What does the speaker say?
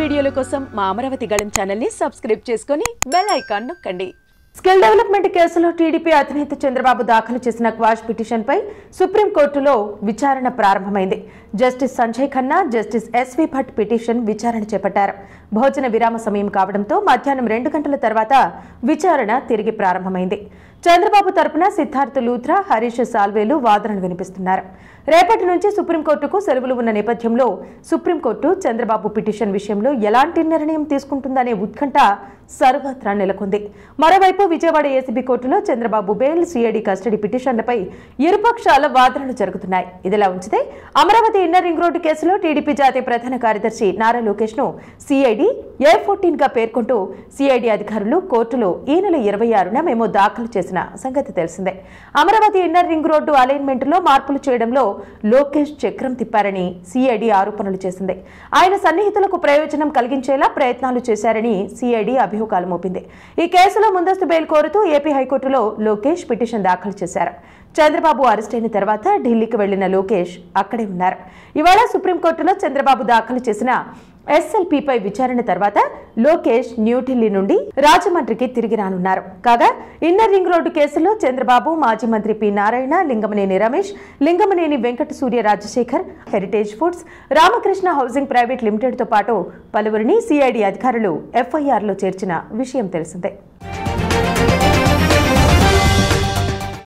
వీడియోల కోసం మా అమరావతి గళం ఛానల్ని సబ్స్క్రైబ్ చేసుకుని బెల్ ఐకాన్ నొక్కండి స్కిల్ డెవలప్మెంట్ కేసులో టీడీపీ అధినేత చంద్రబాబు దాఖలు చేసిన క్వాష్ పిటిషన్పై సుప్రీంకోర్టులో విచారణ ప్రారంభమైంది justice Sanjay Khanna justice S V పిటిషన్ విచారణ చేపట్టారు భోజన విరామ సమయం కావడంతో మధ్యాహ్నం రెండు గంటల తర్వాత విచారణ తిరిగి ప్రారంభమైంది చంద్రబాబు తరపున సిద్ధార్థ లూథ్రా హరీష్ సాల్వేలు వాదనలు వినిపిస్తున్నారు రేపటి నుంచి సుప్రీంకోర్టుకు సెలవులు ఉన్న నేపథ్యంలో సుప్రీంకోర్టు చంద్రబాబు పిటిషన్ విషయంలో ఎలాంటి నిర్ణయం తీసుకుంటుందనే ఉత్కంఠ సర్వత్రా నెలకొంది మరోవైపు విజయవాడ ఏసీబీ కోర్టులో చంద్రబాబు బెయిల్ సిఐడి కస్టడీ పిటిషన్లపై ఇరుపక్షాల వాదనలు జరుగుతున్నాయి ఇదిలా ఉంచితే అమరావతి ఇన్నర్ రింగ్ రోడ్డు కేసులో టీడీపీ జాతీయ ప్రధాన కార్యదర్శి నారా లోకేష్ను సిఐడి ఏ గా పేర్కొంటూ సిఐడి అధికారులు కోర్టులో ఈ నెల ఇరవై ఆరున మేము దాఖలు చేసిన సంగతి తెలిసిందే అమరావతి ఇన్నర్ రింగ్ రోడ్డు అలైన్మెంట్లో మార్పులు చేయడంలో లోకేష్ చక్రం తిప్పారని సిఐడి ఆరోపణలు చేసింది ఆయన సన్నిహితులకు ప్రయోజనం కలిగించేలా ప్రయత్నాలు చేశారని సిఐడి అభియోగాలు మోపింది ఈ కేసులో ముందస్తు బెయిల్ కోరుతూ ఏపీ హైకోర్టులో లోకేష్ పిటిషన్ దాఖలు చేశారు చంద్రబాబు అరెస్ట్ అయిన తర్వాత ఢిల్లీకి వెళ్లిన లోకేష్ అక్కడే ఉన్నారు ఇవాళ సుప్రీంకోర్టులో చంద్రబాబు దాఖలు చేసిన ఎస్ఎల్పిపై విచారణ తర్వాత లోకేష్ న్యూఢిల్లీ నుండి రాజమండ్రికి తిరిగి రానున్నారు కాగా ఇన్నర్ రింగ్ రోడ్డు కేసులో చంద్రబాబు మాజీ మంత్రి P Narayana Lingamaneni Ramesh Lingamaneni Venkata Surya Rajasekhar Heritage Foods Ramakrishna housing private లిమిటెడ్తో పాటు పలువురిని సిఐడి అధికారులు ఎఫ్ఐఆర్లో చేర్చిన విషయం తెలిసిందే